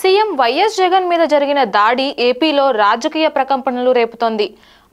CM YS Jagan మీద జరిగిన దాడి ఏపీలో రాజకీయ ప్రకంపనలు రేపుతోంది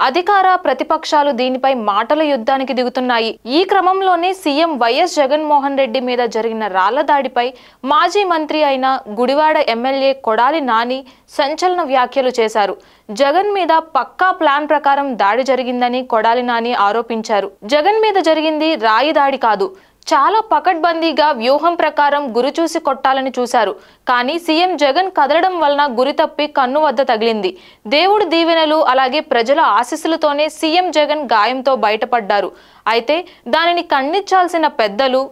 అధికార ప్రతిపక్షాలు దీనిపై మాటల యుద్ధానికి దిగుతున్నాయి ఈ క్రమంలోనే సీఎం వైఎస్ జగన్మోహన్ రెడ్డి మీద జరిగిన రాళ్ల దాడిపై మాజీ మంత్రి అయిన గుడివాడ ఎమ్మెల్యే కొడాలి నాని సంచలన వ్యాఖ్యలు చేశారు జగన్ మీద పక్కా ప్లాన్ ప్రకారం దాడి జరిగిందని కొడాలి నాని ఆరోపించారు జగన్ మీద జరిగింది రాయి దాడి కాదు చాలా పకడ్బందీగా వ్యూహం ప్రకారం గురి చూసి కొట్టాలని చూశారు కానీ సీఎం జగన్ కదలడం వలన గురి తప్పి కన్ను వద్ద తగిలింది దేవుడి దీవెనలు అలాగే ప్రజల ఆశీస్సులతోనే సీఎం జగన్ గాయంతో బయటపడ్డారు అయితే దానిని ఖండించాల్సిన పెద్దలు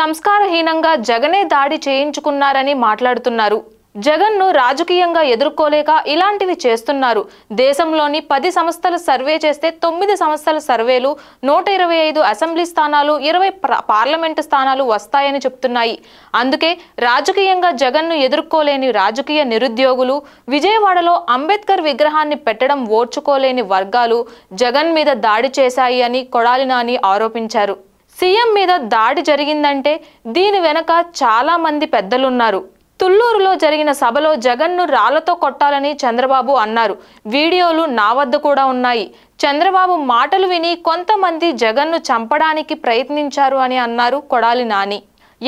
సంస్కారహీనంగా జగనే దాడి చేయించుకున్నారని మాట్లాడుతున్నారు జగన్ను రాజకీయంగా ఎదుర్కోలేక ఇలాంటివి చేస్తున్నారు దేశంలోని పది సంస్థలు సర్వే చేస్తే తొమ్మిది సంస్థల సర్వేలు నూట ఇరవై ఐదు అసెంబ్లీ స్థానాలు ఇరవై పార్లమెంటు స్థానాలు వస్తాయని చెప్తున్నాయి అందుకే రాజకీయంగా జగన్ను ఎదుర్కోలేని రాజకీయ నిరుద్యోగులు విజయవాడలో అంబేద్కర్ విగ్రహాన్ని పెట్టడం ఓర్చుకోలేని వర్గాలు జగన్ మీద దాడి చేశాయి అని కొడాలి నాని ఆరోపించారు సీఎం మీద దాడి జరిగిందంటే దీని వెనక చాలా మంది పెద్దలున్నారు తుల్లూరులో జరిగిన సభలో జగన్ను రాళ్లతో కొట్టాలని చంద్రబాబు అన్నారు వీడియోలు నా వద్ద కూడా ఉన్నాయి చంద్రబాబు మాటలు విని కొంతమంది జగన్ను చంపడానికి ప్రయత్నించారు అని అన్నారు కొడాలి నాని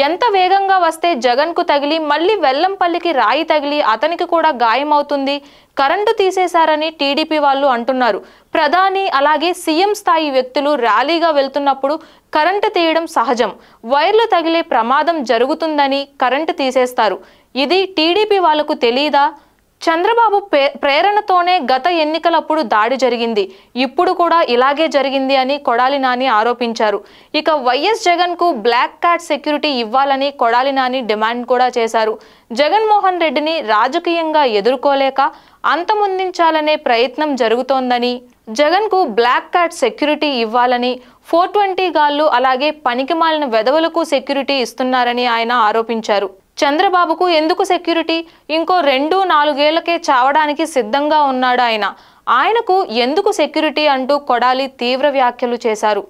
ఎంత వేగంగా వస్తే జగన్కు తగిలి మళ్ళీ వెల్లంపల్లికి రాయి తగిలి అతనికి కూడా గాయమవుతుంది కరెంటు తీసేశారని టీడీపీ వాళ్ళు అంటున్నారు ప్రధాని అలాగే సీఎం స్థాయి వ్యక్తులు ర్యాలీగా వెళ్తున్నప్పుడు కరెంటు తీయడం సహజం వైర్లు తగిలే ప్రమాదం జరుగుతుందని కరెంటు తీసేస్తారు ఇది టీడీపీ వాళ్లకు తెలియదా చంద్రబాబు ప్రేరణతోనే గత ఎన్నికలప్పుడు దాడి జరిగింది ఇప్పుడు కూడా ఇలాగే జరిగింది అని కొడాలి నాని ఆరోపించారు ఇక వైఎస్ జగన్కు బ్లాక్ కార్డ్ సెక్యూరిటీ ఇవ్వాలని కొడాలి నాని డిమాండ్ కూడా చేశారు జగన్మోహన్ రెడ్డిని రాజకీయంగా ఎదుర్కోలేక అంతమొందించాలనే ప్రయత్నం జరుగుతోందని జగన్కు బ్లాక్ కార్డ్ సెక్యూరిటీ ఇవ్వాలని ఫోర్ ట్వంటీ గాళ్ళు అలాగే పనికిమాలిన వెధవలకు సెక్యూరిటీ ఇస్తున్నారని ఆయన ఆరోపించారు చంద్రబాబుకు ఎందుకు సెక్యూరిటీ ఇంకో రెండు నాలుగేళ్లకే చావడానికి సిద్ధంగా ఉన్నాడు ఆయన ఆయనకు ఎందుకు సెక్యూరిటీ అంటూ కొడాలి తీవ్ర వ్యాఖ్యలు చేశారు